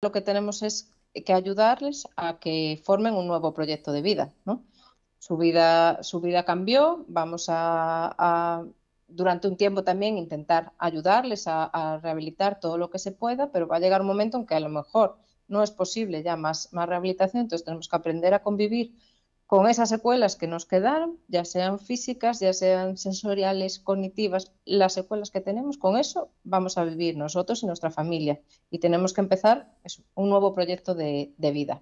lo que tenemos es que ayudarles a que formen un nuevo proyecto de vida. Su, vida su vida cambió, vamos a, durante un tiempo también intentar ayudarles a, rehabilitar todo lo que se pueda, pero va a llegar un momento en que a lo mejor no es posible ya más, más rehabilitación, entonces tenemos que aprender a convivir con esas secuelas que nos quedaron, ya sean físicas, ya sean sensoriales, cognitivas, las secuelas que tenemos, con eso vamos a vivir nosotros y nuestra familia. Y tenemos que empezar un nuevo proyecto de, de vida.